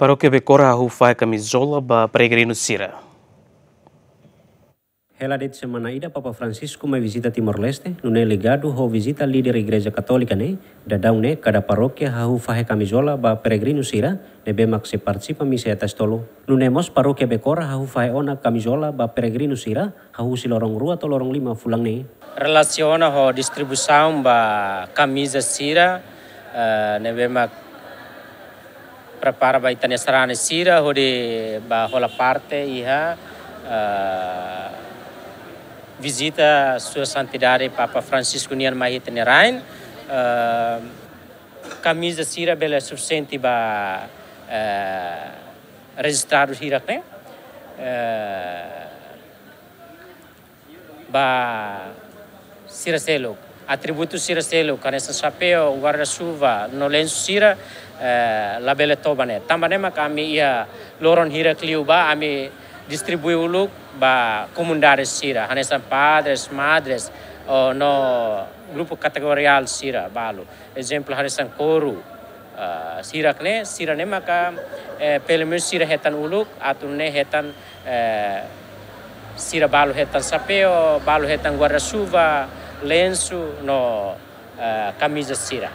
Paróquia Becorra Rufai Camisola ba Peregrino Sira. Ela de semana ida Papa Francisco mai visita Timor Leste, nune ligado ho visita líder igreja católica ne, da daun ne cada paróquia fahe camisola ba peregrino sira, ne be se participa misa atas tolo. Nune mos paróquia bekora hau fahe ona camisola ba peregrino sira, hau si lorong rua to lorong lima fulang ne. Relaciona ho distribusaun ba camisa sira, uh, eh, ne bemak prepara para itane sarane sira hori ba hola parte iha uh, visita sua santidade Papa Francisco Nian Mahit Nerain uh, eh, camisa sira bela suficiente ba uh, registrado sira né uh, ba sira selok atributos cirastelo, canessa chapéu, guarda-chuva, no lenço sira, uh, labele tobane. Tambanema é kami ia loron hira kliuba, ami distribuiu luk ba sira, cira, hanessa padres, madres, o no grupo categorial sira, balu. Exemplo, hanessa coro, Uh, sirak sira ne maka eh, sira eh, hetan ulu atun hetan eh, sira balu hetan sapeo balu hetan guarda chuva lenço no uh, camisa sira.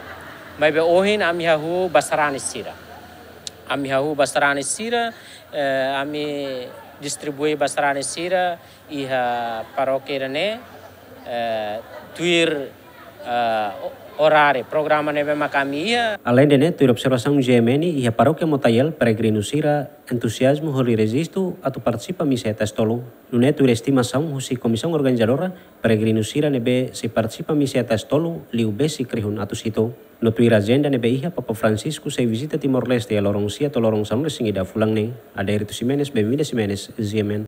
Mas hoje a minha rua basarani sira. A minha rua basarani sira, uh, eh, a me distribui basarani sira e a paróquia né, uh, eh, tuir uh, orare, programa neve makamia. Além de neto, observação gemeni e reparou que motaiel peregrinusira entusiasmo holi resisto a tu participa miseta estolo. No neto estimação, husi comissão organizadora peregrinusira nebe se participa miseta estolo liubesi krihun situ. No ira agenda nebe iha Papa Francisco se visita Timor-Leste a lorong sia to lorong sanule singida fulang ne. Ada Ritu Simenes, Bemida Simenes, Ziemen.